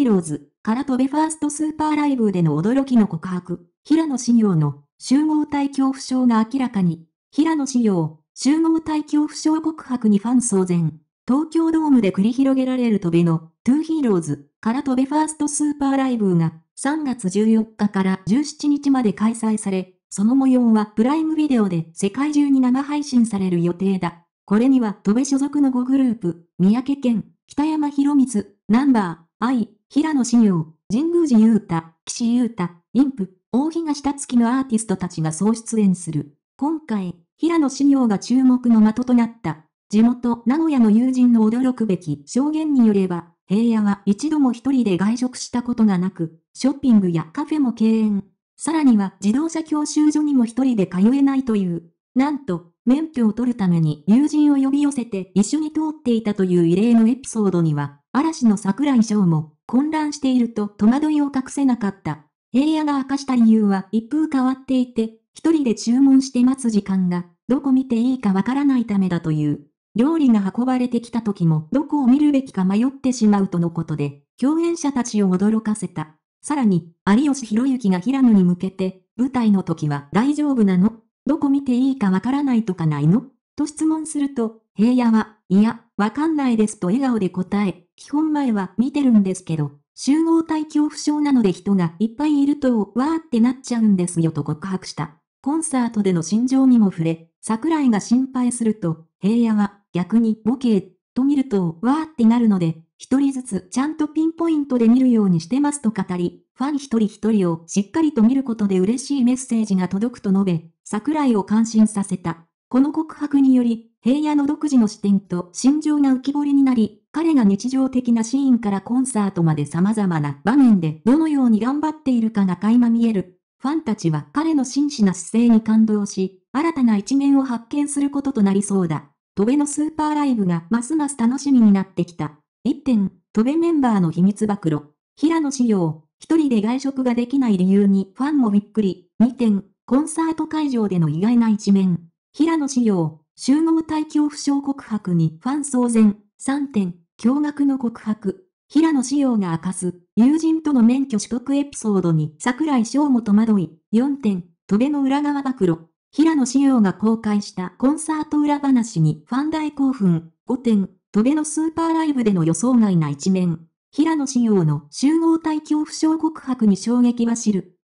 ヒーローズから飛べファーストスーパーライブでの驚きの告白、平野紫耀の集合体恐怖症が明らかに、平野紫耀、集合体恐怖症告白にファン騒然、東京ドームで繰り広げられる飛べのトゥーヒーローズから飛べファーストスーパーライブが3月14日から17日まで開催され、その模様はプライムビデオで世界中に生配信される予定だ。これには、飛べ所属の5グループ、三宅健、北山博光、ナンバー、愛、平野紫耀、神宮寺勇太、岸優太、インプ、大東達月のアーティストたちが総出演する。今回、平野紫耀が注目の的となった。地元、名古屋の友人の驚くべき証言によれば、平野は一度も一人で外食したことがなく、ショッピングやカフェも敬遠。さらには自動車教習所にも一人で通えないという。なんと、免許を取るために友人を呼び寄せて一緒に通っていたという異例のエピソードには、嵐の桜井翔も混乱していると戸惑いを隠せなかった。平野が明かした理由は一風変わっていて、一人で注文して待つ時間が、どこ見ていいかわからないためだという。料理が運ばれてきた時もどこを見るべきか迷ってしまうとのことで、共演者たちを驚かせた。さらに、有吉博行が平野に向けて、舞台の時は大丈夫なのどこ見ていいかわからないとかないのと質問すると、平野は、いや、わかんないですと笑顔で答え、基本前は見てるんですけど、集合体恐怖症なので人がいっぱいいると、わーってなっちゃうんですよと告白した。コンサートでの心情にも触れ、桜井が心配すると、平野は、逆にボケと見ると、わーってなるので、一人ずつちゃんとピンポイントで見るようにしてますと語り、ファン一人一人をしっかりと見ることで嬉しいメッセージが届くと述べ、桜井を感心させた。この告白により、平野の独自の視点と心情が浮き彫りになり、彼が日常的なシーンからコンサートまで様々な場面でどのように頑張っているかが垣間見える。ファンたちは彼の真摯な姿勢に感動し、新たな一面を発見することとなりそうだ。トベのスーパーライブがますます楽しみになってきた。1点、トベメンバーの秘密暴露。平野志陽、一人で外食ができない理由にファンもびっくり。2点、コンサート会場での意外な一面。平野紫耀、集合体恐怖症告白にファン騒然、3点、驚愕の告白。平野紫耀が明かす、友人との免許取得エピソードに桜井翔も戸惑い、4点、戸辺の裏側暴露。平野紫耀が公開したコンサート裏話にファン大興奮、5点、戸辺のスーパーライブでの予想外な一面。平野紫耀の集合体恐怖症告白に衝撃は知る。